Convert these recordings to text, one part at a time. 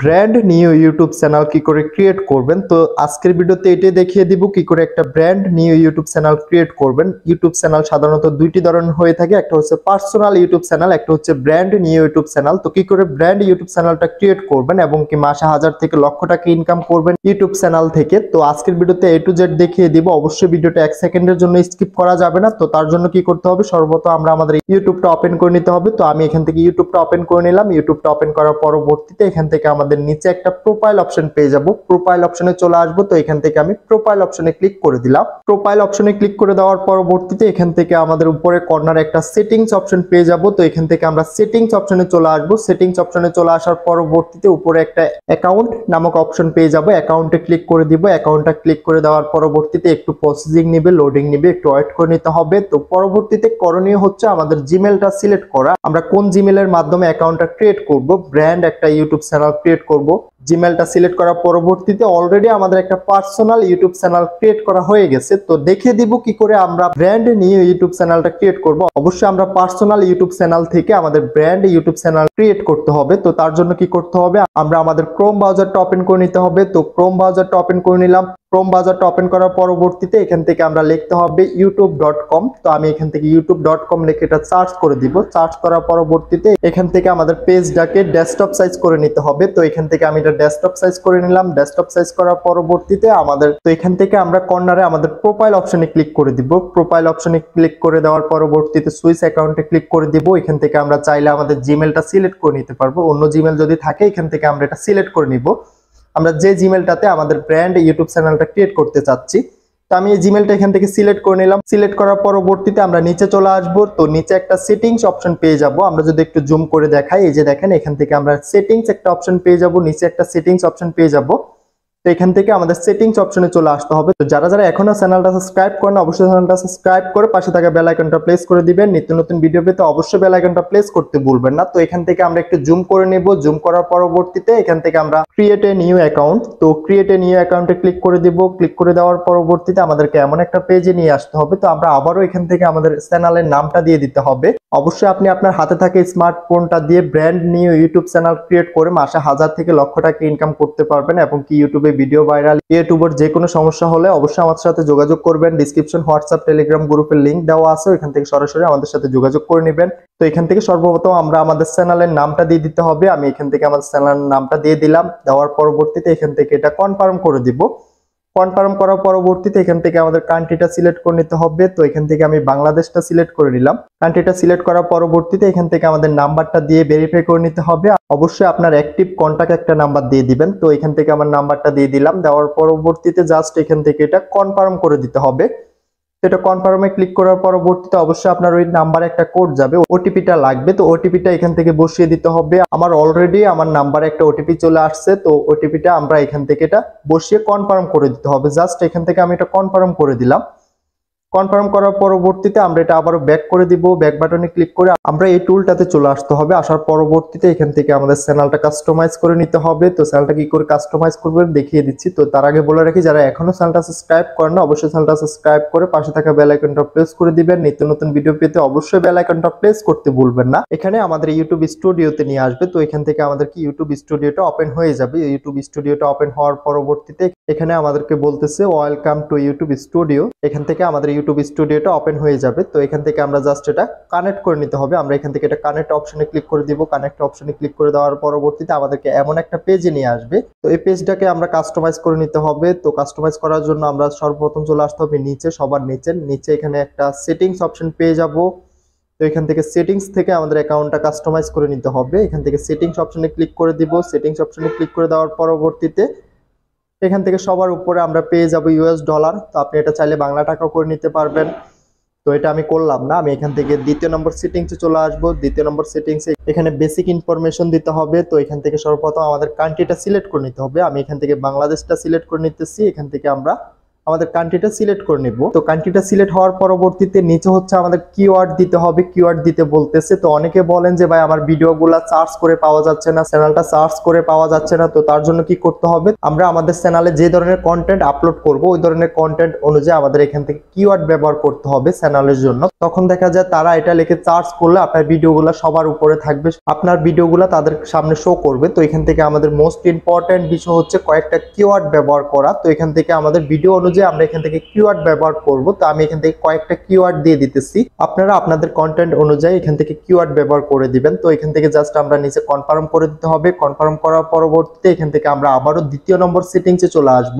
brand new YouTube channel কি করে create করবেন তো আজকের ভিডিওতে এটাই দেখিয়ে দিব কি করে একটা brand new YouTube channel create করবেন ইউটিউব চ্যানেল সাধারণত দুইটি ধরনের হয়ে থাকে একটা হচ্ছে পার্সোনাল ইউটিউব চ্যানেল একটা হচ্ছে ব্র্যান্ড নিউ ইউটিউব চ্যানেল তো কি করে ব্র্যান্ড ইউটিউব চ্যানেলটা ক্রিয়েট করবেন এবং কি মাসে হাজার থেকে লক্ষ টাকা ইনকাম করবেন ইউটিউব চ্যানেল থেকে তো আজকের ভিডিওতে এ টু জেড দেখিয়ে দিব অবশ্যই ভিডিওটা এক সেকেন্ডের জন্য স্কিপ করা যাবে না তো তার জন্য কি করতে হবে সর্বত আমরা আমাদের ইউটিউবটা ওপেন করে নিতে হবে তো আমি এখান থেকে ইউটিউবটা ওপেন করে নিলাম ইউটিউবটা ওপেন করার পরবর্তীতে এখান থেকে আমাদের নিচে একটা প্রোফাইল অপশন পেয়ে যাব প্রোফাইল অপশনে চলে আসবো তো এখান থেকে আমি প্রোফাইল অপশনে ক্লিক করে দিলাম প্রোফাইল অপশনে ক্লিক করে দেওয়ার পরবর্তীতে এখান থেকে আমাদের উপরে কর্নার একটা সেটিংস অপশন পেয়ে যাব তো এখান থেকে আমরা সেটিংস অপশনে চলে আসবো সেটিংস অপশনে চলে আসার পরবর্তীতে উপরে একটা অ্যাকাউন্ট নামক অপশন পেয়ে যাব অ্যাকাউন্টে ক্লিক করে দিব অ্যাকাউন্টটা ক্লিক করে দেওয়ার পরবর্তীতে একটু প্রসেসিং নেবে লোডিং নেবে একটু ওয়েট করে নিতে হবে তো পরবর্তীতে করণীয় হচ্ছে আমাদের জিমেলটা সিলেক্ট করা আমরা কোন জিমেলের মাধ্যমে অ্যাকাউন্টটা ক্রিয়েট করব ব্র্যান্ড একটা ইউটিউব চ্যানেল আপডেট করব জিমেলটা সিলেক্ট করার পরবর্তীতে অলরেডি আমাদের একটা পার্সোনাল ইউটিউব চ্যানেল ক্রিয়েট করা হয়ে গেছে তো দেখিয়ে দিব কি করে আমরা ব্র্যান্ড নিয়ে ইউটিউব চ্যানেলটা ক্রিয়েট করব অবশ্যই আমরা পার্সোনাল ইউটিউব চ্যানেল থেকে আমাদের ব্র্যান্ড ইউটিউব চ্যানেল ক্রিয়েট করতে হবে তো তার জন্য কি করতে হবে আমরা আমাদের ক্রোম টপ ইন করে নিতে হবে তো ক্রোম টপ ইন করে নিলাম ক্রোম টপ ইন করার পরবর্তীতে এখান থেকে আমরা লিখতে হবে ইউটিউব ডট কম তো আমি এখান থেকে ইউটিউব ডট কম লিখে এটা সার্চ করে দিব সার্চ করার পরবর্তীতে এখান থেকে আমাদের পেজটাকে ডেস্কটপ সাইজ করে নিতে হবে তো এখান থেকে আমি এটা ডেস্কটপ সাইজ করে নিলাম ডেস্কটপ সাইজ করার পরবর্তীতে আমাদের তো এখান থেকে আমরা কর্নারে আমাদের প্রোফাইল অপশনে ক্লিক করে দিব প্রোফাইল অপশনে ক্লিক করে দেওয়ার পরবর্তীতে সুইচ অ্যাকাউন্টে ক্লিক করে দিব এখান থেকে আমরা চাইলে আমাদের জিমেলটা সিলেক্ট করে নিতে পারবো অন্য জিমেল যদি থাকে এখান থেকে আমরা এটা সিলেক্ট করে নিব আমরা যে জিমেলটাতে আমাদের ব্র্যান্ড ইউটিউব চ্যানেলটা ক্রিয়েট করতে চাচ্ছি তো আমি এই জিমেলটা এখান থেকে সিলেক্ট করে নিলাম সিলেক্ট করার পরবর্তীতে আমরা নিচে চলে আসবো তো নিচে একটা সেটিংস অপশন পেয়ে যাব আমরা যদি একটু জুম করে দেখাই এই যে দেখেন এখান থেকে আমরা সেটিংস একটা অপশন পেয়ে যাব নিচে একটা সেটিংস অপশন পেয়ে যাবো তো এখান থেকে আমাদের সেটিংস অপশনে চলে আসতে হবে তো যারা যারা এখনো চ্যানেলটা সাবস্ক্রাইব করেন অবশ্যই চ্যানেলটা সাবস্ক্রাইব করে পাশে থাকা বেল আইকনটা প্লেস করে দিবেন নিত্য নতুন ভিডিও পেতে অবশ্যই বেল আইকনটা প্লেস করতে ভুলবেন না তো এখান থেকে আমরা একটু জুম করে নেব জুম করার পরবর্তীতে এখান থেকে আমরা ক্রিয়েট এ নিউ অ্যাকাউন্ট তো ক্রিয়েট এ নিউ অ্যাকাউন্টে ক্লিক করে দিব ক্লিক করে দেওয়ার পরবর্তীতে আমাদেরকে এমন একটা পেজে নিয়ে আসতে হবে তো আমরা আবারও এখান থেকে আমাদের চ্যানেলের নামটা দিয়ে দিতে হবে অবশ্যই আপনি আপনার হাতে থাকে স্মার্টফোনটা দিয়ে ব্র্যান্ড নিয়ে ইউটিউব চ্যানেল ক্রিয়েট করে মাসে হাজার থেকে লক্ষ টাকা ইনকাম করতে পারবেন এবং কি ইউটিউবে ভিডিও ভাইরাল ইউটিউবের যে কোনো সমস্যা হলে অবশ্যই আমাদের সাথে যোগাযোগ করবেন ডিসক্রিপশন হোয়াটসঅ্যাপ টেলিগ্রাম গ্রুপের লিঙ্ক দেওয়া আছে এখান থেকে সরাসরি আমাদের সাথে যোগাযোগ করে নেবেন তো এখান থেকে সর্বপ্রথম আমরা আমাদের চ্যানেলের নামটা দিয়ে দিতে হবে আমি এখান থেকে আমাদের চ্যানেলের নামটা দিয়ে দিলাম দেওয়ার পরবর্তীতে এখান থেকে এটা কনফার্ম করে দিব কনফার্ম করার পরবর্তীতে এখান থেকে আমাদের কান্ট্রিটা সিলেক্ট করে নিতে হবে তো এখান থেকে আমি বাংলাদেশটা সিলেক্ট করে নিলাম কান্ট্রিটা সিলেক্ট করার পরবর্তীতে এখান থেকে আমাদের নাম্বারটা দিয়ে ভেরিফাই করে নিতে হবে অবশ্যই আপনার অ্যাক্টিভ কন্ট্যাক্ট একটা নাম্বার দিয়ে দিবেন তো এখান থেকে আমার নাম্বারটা দিয়ে দিলাম দেওয়ার পরবর্তীতে জাস্ট এখান থেকে এটা কনফার্ম করে দিতে হবে এটা কনফার্মে ক্লিক করার পরবর্তীতে অবশ্যই আপনার ওই নাম্বারে একটা কোড যাবে ওটিপিটা লাগবে তো ওটিপিটা এখান থেকে বসিয়ে দিতে হবে আমার অলরেডি আমার নাম্বারে একটা ওটিপি চলে আসছে তো ওটিপিটা আমরা এখান থেকে এটা বসিয়ে কনফার্ম করে দিতে হবে জাস্ট এখান থেকে আমি এটা কনফার্ম করে দিলাম কনফার্ম করার পরবর্তীতে আমরা এটা আবারও ব্যাক করে দিব ব্যাক বাটনে ক্লিক করে আমরা এই টুলটাতে চলে আসতে হবে আসার পরবর্তীতে এখান থেকে আমাদের চ্যানেলটা কাস্টমাইজ করে নিতে হবে তো চ্যানেলটা কি করে কাস্টমাইজ করবেন দেখিয়ে দিচ্ছি তো তার আগে বলে রাখি যারা এখনো চ্যানেলটা সাবস্ক্রাইব করেন না অবশ্যই চ্যানেলটা সাবস্ক্রাইব করে পাশে থাকা বেল আইকনটা প্রেস করে দিবেন নিত্য নতুন ভিডিও পেতে অবশ্যই বেল আইকনটা প্রেস করতে ভুলবেন না এখানে আমাদের ইউটিউব স্টুডিওতে নিয়ে আসবে তো এখান থেকে আমাদের কি ইউটিউব স্টুডিওটা ওপেন হয়ে যাবে ইউটিউব স্টুডিওটা ওপেন হওয়ার পরবর্তীতে এখানে আমাদেরকে বলতেছে ওয়েলকাম টু ইউটিউব স্টুডিও এখান থেকে আমাদের ইউটিউব স্টুডিওটা ওপেন হয়ে যাবে তো এখান থেকে আমরা জাস্ট এটা কানেক্ট করে নিতে হবে আমরা এখান থেকে এটা কানেক্ট অপশনে ক্লিক করে দিব কানেক্ট অপশনে ক্লিক করে দেওয়ার পরবর্তীতে আমাদেরকে এমন একটা পেজে নিয়ে আসবে তো এই পেজটাকে আমরা কাস্টমাইজ করে নিতে হবে তো কাস্টমাইজ করার জন্য আমরা সর্বপ্রথম চলে আসতে হবে নিচে সবার নিচে নিচে এখানে একটা সেটিংস অপশন পেয়ে যাব তো এখান থেকে সেটিংস থেকে আমাদের অ্যাকাউন্টটা কাস্টমাইজ করে নিতে হবে এখান থেকে সেটিংস অপশনে ক্লিক করে দিব সেটিংস অপশনে ক্লিক করে দেওয়ার পরবর্তীতে এখান থেকে সবার উপরে আমরা পেয়ে যাবো ইউএস ডলার তো আপনি এটা চাইলে বাংলা টাকাও করে নিতে পারবেন তো এটা আমি করলাম না আমি এখান থেকে দ্বিতীয় নম্বর সেটিংসে চলে আসব দ্বিতীয় নম্বর সেটিংসে এখানে বেসিক ইনফরমেশন দিতে হবে তো এখান থেকে সর্বপ্রথম আমাদের কান্ট্রিটা সিলেক্ট করে নিতে হবে আমি এখান থেকে বাংলাদেশটা সিলেক্ট করে নিতেছি এখান থেকে আমরা আমাদের কান্ট্রিটা সিলেক্ট করে নিব তো কান্ট্রিটা সিলেক্ট হওয়ার পরবর্তীতে নিচে হচ্ছে আমাদের কিওয়ার্ড দিতে হবে কিওয়ার্ড দিতে বলতেছে তো অনেকে বলেন যে ভাই আমার ভিডিওগুলো সার্চ করে পাওয়া যাচ্ছে না চ্যানেলটা সার্চ করে পাওয়া যাচ্ছে না তো তার জন্য কি করতে হবে আমরা আমাদের চ্যানেলে যে ধরনের কন্টেন্ট আপলোড করব ওই ধরনের কন্টেন্ট অনুযায়ী আমাদের এখান থেকে কিওয়ার্ড ব্যবহার করতে হবে চ্যানেলের জন্য তখন দেখা যায় তারা এটা লিখে সার্চ করলে আপনার ভিডিওগুলো সবার উপরে থাকবে আপনার ভিডিওগুলো তাদের সামনে শো করবে তো এখান থেকে আমাদের মোস্ট ইম্পর্টেন্ট বিষয় হচ্ছে কয়েকটা কিওয়ার্ড ব্যবহার করা তো এখান থেকে আমাদের ভিডিও অনুযায়ী যে আমরা এখান থেকে কিওয়ার্ড ব্যবহার করব তো আমি এখান থেকে কয়েকটা কিওয়ার্ড দিয়ে দিতেছি আপনারা আপনাদের কন্টেন্ট অনুযায়ী এখান থেকে কিওয়ার্ড ব্যবহার করে দিবেন তো এখান থেকে জাস্ট আমরা নিচে কনফার্ম করে দিতে হবে কনফার্ম করার পরবর্তীতে এখান থেকে আমরা আবারও দ্বিতীয় নম্বর সেটিংসে চলে আসব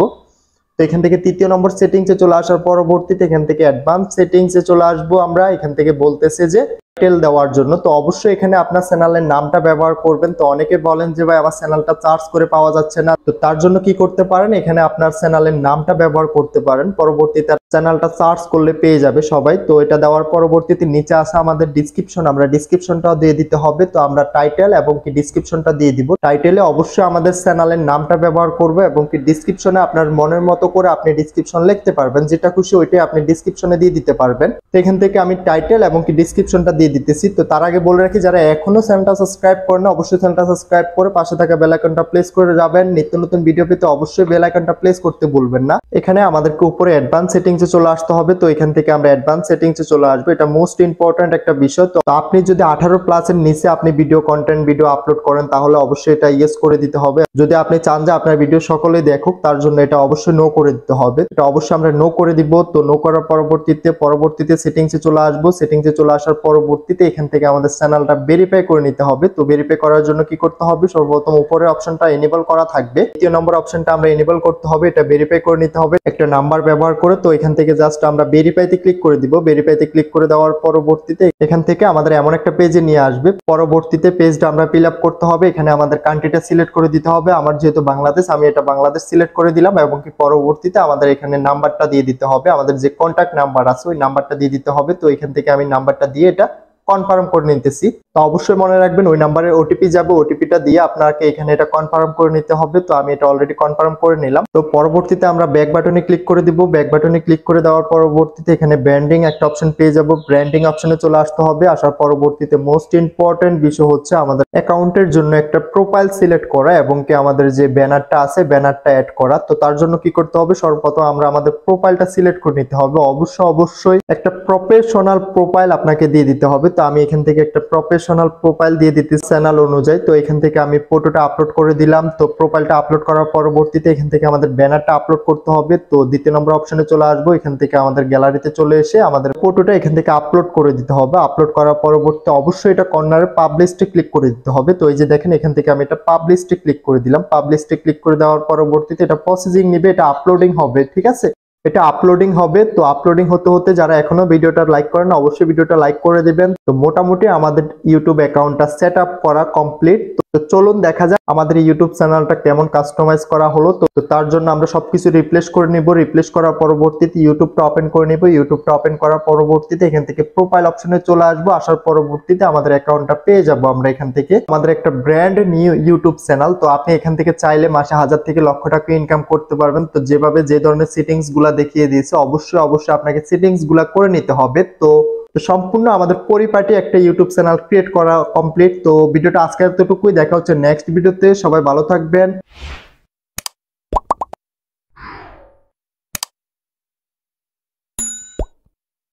তো এখান থেকে তৃতীয় নম্বর সেটিংসে চলে আসার পরবর্তীতে এখান থেকে অ্যাডভান্স সেটিংসে চলে আসব আমরা এখান থেকে বলতেছে যে টাইটেল দেওয়ার জন্য তো অবশ্যই এখানে আপনার চ্যানেলের নামটা ব্যবহার করবেন তো অনেকে বলেন যে ভাই আমার চ্যানেলটা চার্জ করে পাওয়া যাচ্ছে না তো তার জন্য কি করতে পারেন এখানে আপনার চ্যানেলের নামটা ব্যবহার করতে পারেন পরবর্তীতে চ্যানেলটা সার্চ করলে পেয়ে যাবে সবাই তো এটা দেওয়ার পরবর্তীতে নিচে আসা আমাদের ডিসক্রিপশন আমরা ডিসক্রিপশনটাও দিয়ে দিতে হবে তো আমরা টাইটেল এবং কি ডিসক্রিপশনটা দিয়ে দিব টাইটেলে অবশ্যই আমাদের চ্যানেলের নামটা ব্যবহার করবো এবং কি ডিসক্রিপশনে আপনার মনের মতো করে আপনি ডিসক্রিপশন লিখতে পারবেন যেটা খুশি ওইটাই আপনি ডিসক্রিপশনে দিয়ে দিতে পারবেন তো এখান থেকে আমি টাইটেল এবং কি ডিসক্রিপশনটা দিয়ে দিতেছি তো তার আগে বলে রাখি যারা এখনো চ্যানেলটা সাবস্ক্রাইব করে না অবশ্যই চ্যানেলটা সাবস্ক্রাইব করে পাশে থাকা বেলাইকনটা প্লেস করে যাবেন নিত্য নতুন ভিডিও পেতে অবশ্যই বেলাইকনটা প্লেস করতে ভুলবেন না এখানে আমাদেরকে উপরে অ্যাডভান্স সেটিং সেটিংসে চলে আসতে হবে তো এখান থেকে আমরা অ্যাডভান্স সেটিংসে চলে আসবো এটা মোস্ট ইম্পর্টেন্ট একটা বিষয় তো আপনি যদি আঠারো প্লাসের নিচে আপনি ভিডিও কন্টেন্ট ভিডিও আপলোড করেন তাহলে অবশ্যই এটা ইয়েস করে দিতে হবে যদি আপনি চান যে আপনার ভিডিও সকলে দেখুক তার জন্য এটা অবশ্যই নো করে দিতে হবে এটা অবশ্যই আমরা নো করে দিব তো নো করার পরবর্তীতে পরবর্তীতে সেটিংসে চলে আসবো সেটিংসে চলে আসার পরবর্তীতে এখান থেকে আমাদের চ্যানেলটা ভেরিফাই করে নিতে হবে তো ভেরিফাই করার জন্য কি করতে হবে সর্বপ্রথম উপরের অপশনটা এনেবল করা থাকবে দ্বিতীয় নম্বর অপশনটা আমরা এনেবল করতে হবে এটা ভেরিফাই করে নিতে হবে একটা নাম্বার ব্যবহার করে তো এখানে এখান থেকে জাস্ট আমরা ভেরিফাইতে ক্লিক করে দিব ভেরিফাইতে ক্লিক করে দেওয়ার পরবর্তীতে এখান থেকে আমাদের এমন একটা পেজে নিয়ে আসবে পরবর্তীতে পেজটা আমরা ফিল আপ করতে হবে এখানে আমাদের কান্ট্রিটা সিলেক্ট করে দিতে হবে আমার যেহেতু বাংলাদেশ আমি এটা বাংলাদেশ সিলেক্ট করে দিলাম এবং কি পরবর্তীতে আমাদের এখানে নাম্বারটা দিয়ে দিতে হবে আমাদের যে কন্ট্যাক্ট নাম্বার আছে ওই নাম্বারটা দিয়ে দিতে হবে তো এখান থেকে আমি নাম্বারটা দিয়ে এটা কনফার্ম করে নিতেছি তো অবশ্যই মনে রাখবেন ওই নাম্বারের ওটিপি যাবে ওটিপিটা দিয়ে আপনাকে এখানে এটা কনফার্ম করে নিতে হবে তো আমি এটা অলরেডি কনফার্ম করে নিলাম তো পরবর্তীতে আমরা ব্যাক বাটনে ক্লিক করে দিব ব্যাক বাটনে ক্লিক করে দেওয়ার পরবর্তীতে এখানে ব্র্যান্ডিং একটা অপশন পেয়ে যাব ব্র্যান্ডিং অপশনে চলে আসতে হবে আসার পরবর্তীতে মোস্ট ইম্পর্টেন্ট বিষয় হচ্ছে আমাদের অ্যাকাউন্টের জন্য একটা প্রোফাইল সিলেক্ট করা এবং কি আমাদের যে ব্যানারটা আছে ব্যানারটা অ্যাড করা তো তার জন্য কি করতে হবে সর্বপ্রথম আমরা আমাদের প্রোফাইলটা সিলেক্ট করে নিতে হবে অবশ্য অবশ্যই একটা প্রফেশনাল প্রোফাইল আপনাকে দিয়ে দিতে হবে তো আমি এখান থেকে একটা প্রফেশনাল প্রোফাইল দিয়ে দিতে চ্যানেল অনুযায়ী তো এখান থেকে আমি ফটোটা আপলোড করে দিলাম তো প্রোফাইলটা আপলোড করার পরবর্তীতে এখান থেকে আমাদের ব্যানারটা আপলোড করতে হবে তো দ্বিতীয় নম্বর অপশনে চলে আসবো এখান থেকে আমাদের গ্যালারিতে চলে এসে আমাদের ফটোটা এখান থেকে আপলোড করে দিতে হবে আপলোড করার পরবর্তীতে অবশ্যই এটা কর্নারে পাবলিশটি ক্লিক করে দিতে হবে তো এই যে দেখেন এখান থেকে আমি এটা পাবলিশটি ক্লিক করে দিলাম পাবলিশটি ক্লিক করে দেওয়ার পরবর্তীতে এটা প্রসেসিং নেবে এটা আপলোডিং হবে ঠিক আছে এটা আপলোডিং হবে তো আপলোডিং হতে হতে যারা এখনো ভিডিওটা লাইক করেন অবশ্যই ভিডিওটা লাইক করে দেবেন তো মোটামুটি আমাদের ইউটিউব অ্যাকাউন্টটা সেট আপ করা কমপ্লিট তো চলুন দেখা যাক আমাদের ইউটিউব চ্যানেলটা কেমন কাস্টমাইজ করা হলো তো তার জন্য আমরা সবকিছু রিপ্লেস করে নিব রিপ্লেস করার পরবর্তীতে ইউটিউবটা ওপেন করে নিব ইউটিউবটা ওপেন করার পরবর্তীতে এখান থেকে প্রোফাইল অপশনে চলে আসবো আসার পরবর্তীতে আমাদের অ্যাকাউন্টটা পেয়ে যাব আমরা এখান থেকে আমাদের একটা ব্র্যান্ড নিউ ইউটিউব চ্যানেল তো আপনি এখান থেকে চাইলে মাসে হাজার থেকে লক্ষ টাকা ইনকাম করতে পারবেন তো যেভাবে যে ধরনের সেটিংসগুলো দেখিয়ে দিয়েছে অবশ্যই অবশ্যই আপনাকে সেটিংসগুলো করে নিতে হবে তো তো সম্পূর্ণ আমাদের পরিপাটি একটা ইউটিউব চ্যানেল ক্রিয়েট করা কমপ্লিট তো ভিডিওটা আজকে এতটুকুই দেখা হচ্ছে নেক্সট ভিডিওতে সবাই ভালো থাকবেন